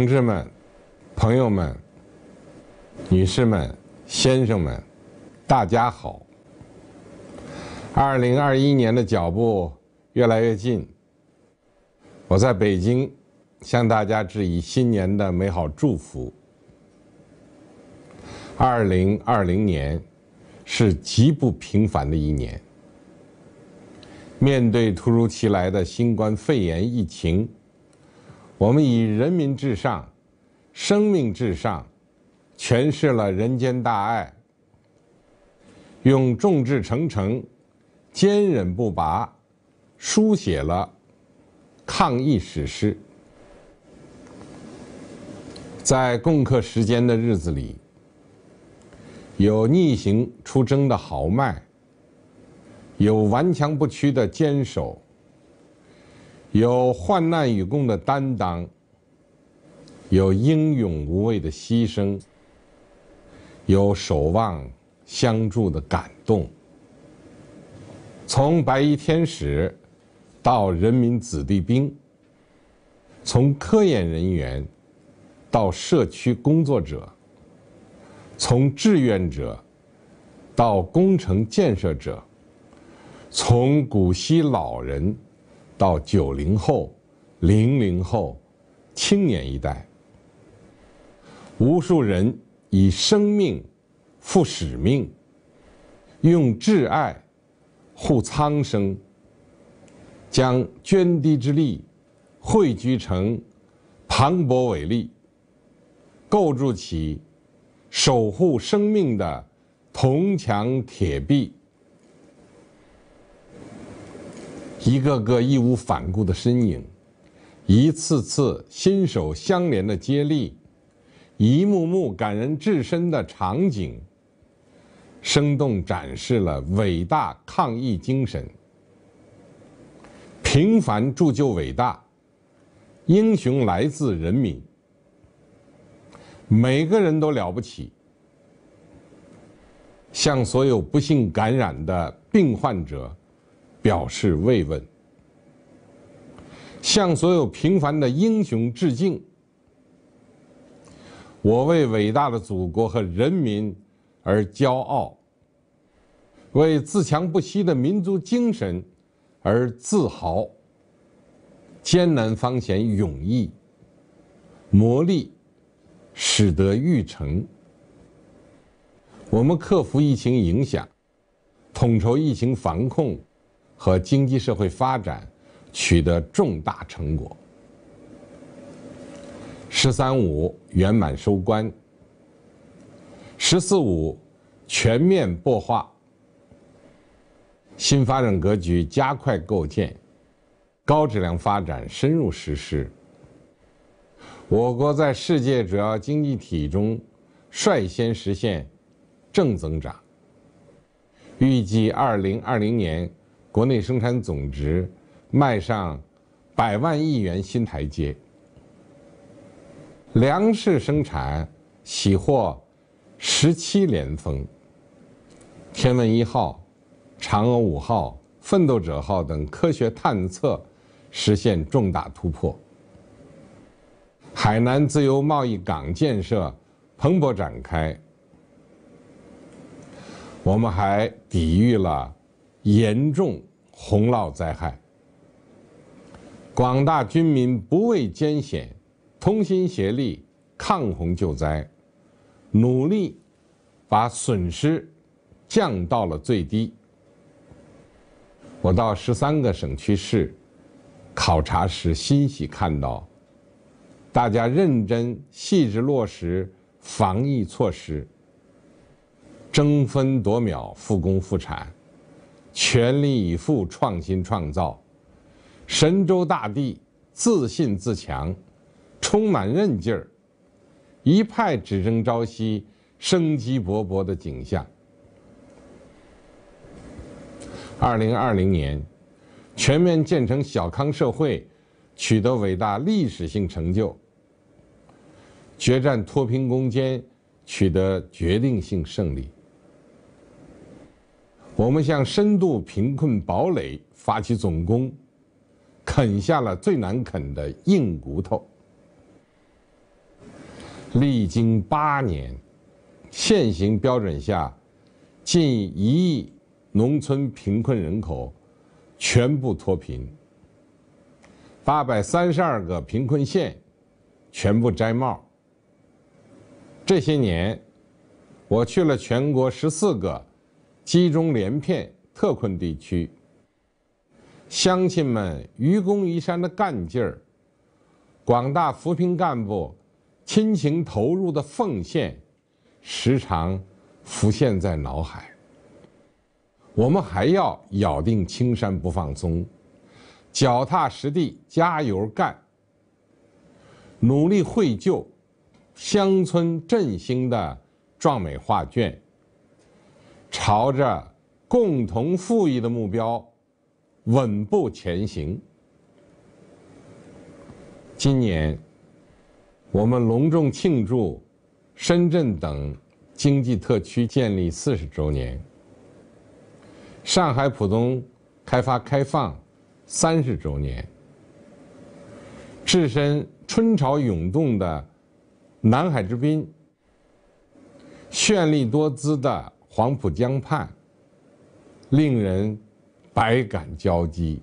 同志们、朋友们、女士们、先生们，大家好！二零二一年的脚步越来越近，我在北京向大家致以新年的美好祝福。二零二零年是极不平凡的一年，面对突如其来的新冠肺炎疫情。我们以人民至上、生命至上，诠释了人间大爱；用众志成城、坚忍不拔，书写了抗疫史诗。在共克时间的日子里，有逆行出征的豪迈，有顽强不屈的坚守。有患难与共的担当，有英勇无畏的牺牲，有守望相助的感动。从白衣天使到人民子弟兵，从科研人员到社区工作者，从志愿者到工程建设者，从古稀老人。到九零后、零零后青年一代，无数人以生命赴使命，用挚爱护苍生，将涓滴之力汇聚成磅礴伟力，构筑起守护生命的铜墙铁壁。一个个义无反顾的身影，一次次心手相连的接力，一幕幕感人至深的场景，生动展示了伟大抗疫精神。平凡铸就伟大，英雄来自人民，每个人都了不起。向所有不幸感染的病患者！表示慰问，向所有平凡的英雄致敬。我为伟大的祖国和人民而骄傲，为自强不息的民族精神而自豪。艰难方显勇毅，磨砺，使得玉成。我们克服疫情影响，统筹疫情防控。和经济社会发展取得重大成果，“十三五”圆满收官，“十四五”全面擘画，新发展格局加快构建，高质量发展深入实施。我国在世界主要经济体中率先实现正增长，预计2020年。国内生产总值迈上百万亿元新台阶，粮食生产喜获十七连丰，天问一号、嫦娥五号、奋斗者号等科学探测实现重大突破，海南自由贸易港建设蓬勃展开，我们还抵御了。严重洪涝灾害，广大军民不畏艰险，同心协力抗洪救灾，努力把损失降到了最低。我到十三个省区市考察时欣喜看到，大家认真细致落实防疫措施，争分夺秒复工复产。全力以赴创新创造，神州大地自信自强，充满韧劲儿，一派只争朝夕、生机勃勃的景象。二零二零年，全面建成小康社会，取得伟大历史性成就；决战脱贫攻坚，取得决定性胜利。我们向深度贫困堡垒发起总攻，啃下了最难啃的硬骨头。历经八年，现行标准下，近一亿农村贫困人口全部脱贫，八百三十二个贫困县全部摘帽。这些年，我去了全国十四个。集中连片特困地区，乡亲们愚公移山的干劲儿，广大扶贫干部亲情投入的奉献，时常浮现在脑海。我们还要咬定青山不放松，脚踏实地加油干，努力绘就乡村振兴的壮美画卷。朝着共同富裕的目标稳步前行。今年，我们隆重庆祝深圳等经济特区建立四十周年，上海浦东开发开放三十周年。置身春潮涌动的南海之滨，绚丽多姿的。黄浦江畔，令人百感交集。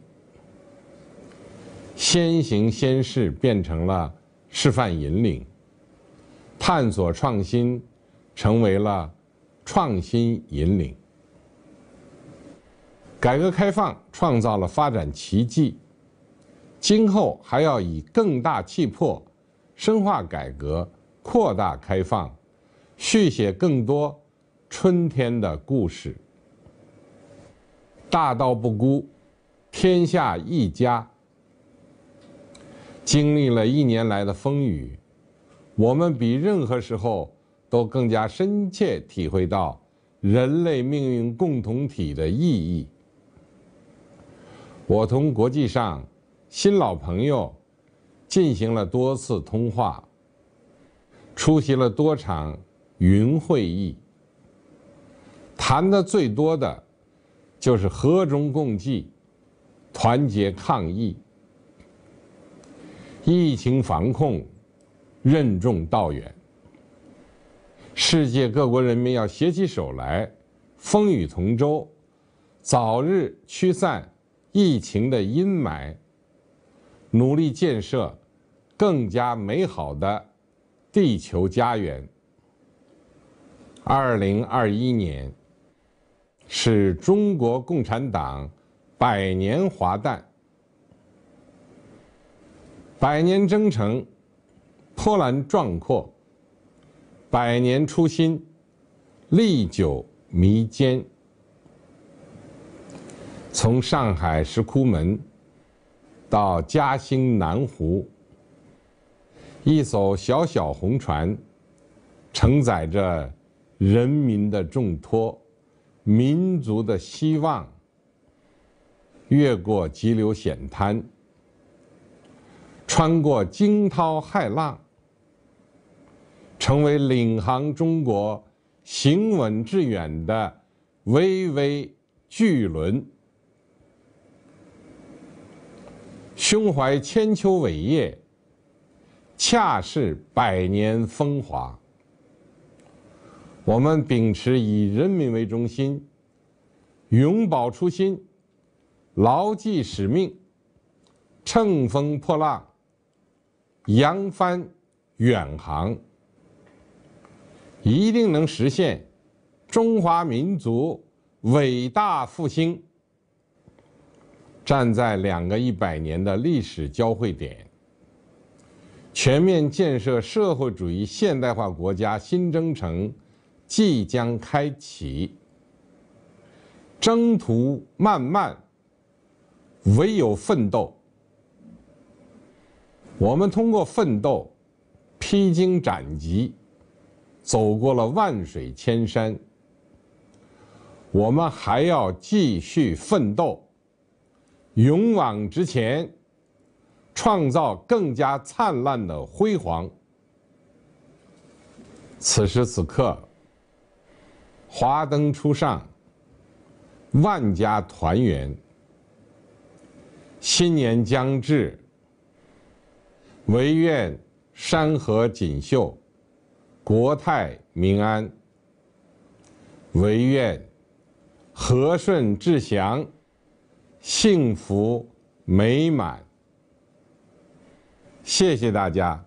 先行先试变成了示范引领，探索创新成为了创新引领。改革开放创造了发展奇迹，今后还要以更大气魄深化改革、扩大开放，续写更多。春天的故事，大道不孤，天下一家。经历了一年来的风雨，我们比任何时候都更加深切体会到人类命运共同体的意义。我同国际上新老朋友进行了多次通话，出席了多场云会议。谈的最多的，就是和衷共济、团结抗疫。疫情防控任重道远，世界各国人民要携起手来，风雨同舟，早日驱散疫情的阴霾，努力建设更加美好的地球家园。二零二一年。是中国共产党百年华诞，百年征程波澜壮阔，百年初心历久弥坚。从上海石窟门到嘉兴南湖，一艘小小红船承载着人民的重托。民族的希望，越过急流险滩，穿过惊涛骇浪，成为领航中国行稳致远的巍巍巨轮。胸怀千秋伟业，恰是百年风华。我们秉持以人民为中心，永葆初心，牢记使命，乘风破浪，扬帆远航，一定能实现中华民族伟大复兴。站在两个一百年的历史交汇点，全面建设社会主义现代化国家新征程。即将开启。征途漫漫，唯有奋斗。我们通过奋斗，披荆斩棘，走过了万水千山。我们还要继续奋斗，勇往直前，创造更加灿烂的辉煌。此时此刻。华灯初上，万家团圆。新年将至，唯愿山河锦绣，国泰民安。唯愿和顺至祥，幸福美满。谢谢大家。